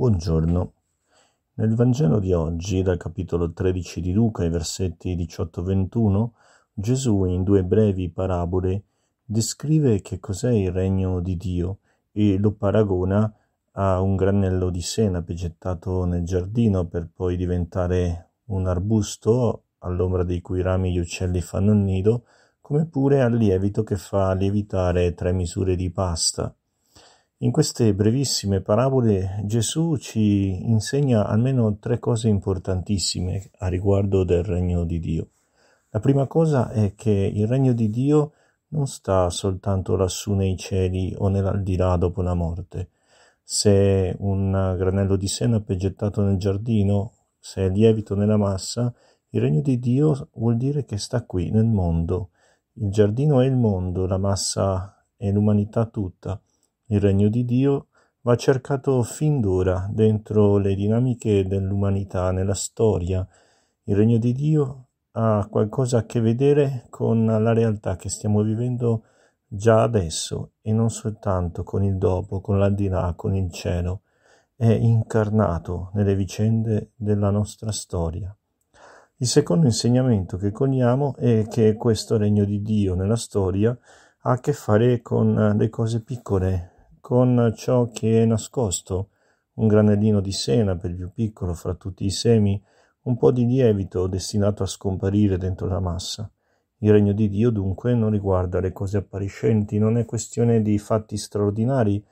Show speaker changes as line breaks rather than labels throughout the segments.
Buongiorno. Nel Vangelo di oggi, dal capitolo 13 di Luca ai versetti 18-21, Gesù in due brevi parabole descrive che cos'è il regno di Dio e lo paragona a un granello di senape gettato nel giardino per poi diventare un arbusto all'ombra dei cui rami gli uccelli fanno il nido, come pure al lievito che fa lievitare tre misure di pasta. In queste brevissime parabole Gesù ci insegna almeno tre cose importantissime a riguardo del regno di Dio. La prima cosa è che il regno di Dio non sta soltanto lassù nei cieli o nell'aldilà dopo la morte. Se un granello di senape è gettato nel giardino, se è lievito nella massa, il regno di Dio vuol dire che sta qui nel mondo. Il giardino è il mondo, la massa è l'umanità tutta. Il regno di Dio va cercato fin d'ora dentro le dinamiche dell'umanità, nella storia. Il regno di Dio ha qualcosa a che vedere con la realtà che stiamo vivendo già adesso e non soltanto con il dopo, con l'aldilà, con il cielo. È incarnato nelle vicende della nostra storia. Il secondo insegnamento che cogliamo è che questo regno di Dio nella storia ha a che fare con le cose piccole, con ciò che è nascosto, un granellino di senape, il più piccolo fra tutti i semi, un po' di lievito destinato a scomparire dentro la massa. Il regno di Dio dunque non riguarda le cose appariscenti, non è questione di fatti straordinari.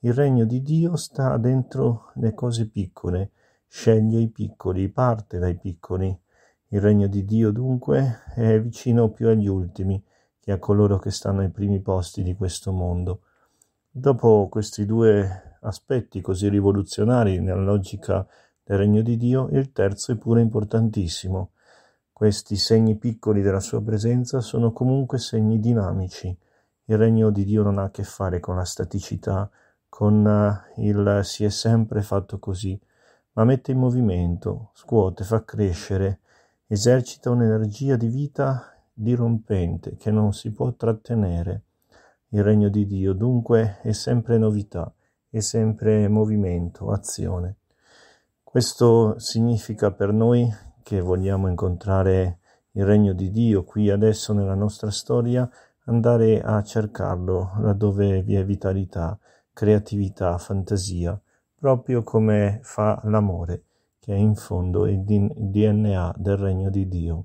Il regno di Dio sta dentro le cose piccole, sceglie i piccoli, parte dai piccoli. Il regno di Dio dunque è vicino più agli ultimi che a coloro che stanno ai primi posti di questo mondo. Dopo questi due aspetti così rivoluzionari nella logica del regno di Dio, il terzo è pure importantissimo. Questi segni piccoli della sua presenza sono comunque segni dinamici. Il regno di Dio non ha a che fare con la staticità, con eh, il si è sempre fatto così, ma mette in movimento, scuote, fa crescere, esercita un'energia di vita dirompente che non si può trattenere. Il regno di Dio dunque è sempre novità, è sempre movimento, azione. Questo significa per noi che vogliamo incontrare il regno di Dio qui adesso nella nostra storia, andare a cercarlo laddove vi è vitalità, creatività, fantasia, proprio come fa l'amore, che è in fondo il DNA del regno di Dio.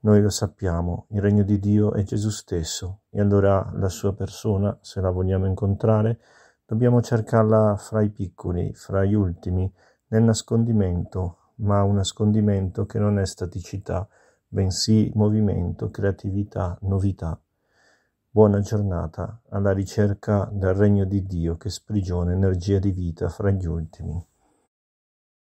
Noi lo sappiamo, il regno di Dio è Gesù stesso e allora la sua persona, se la vogliamo incontrare, dobbiamo cercarla fra i piccoli, fra gli ultimi, nel nascondimento, ma un nascondimento che non è staticità, bensì movimento, creatività, novità. Buona giornata alla ricerca del regno di Dio che sprigiona energia di vita fra gli ultimi.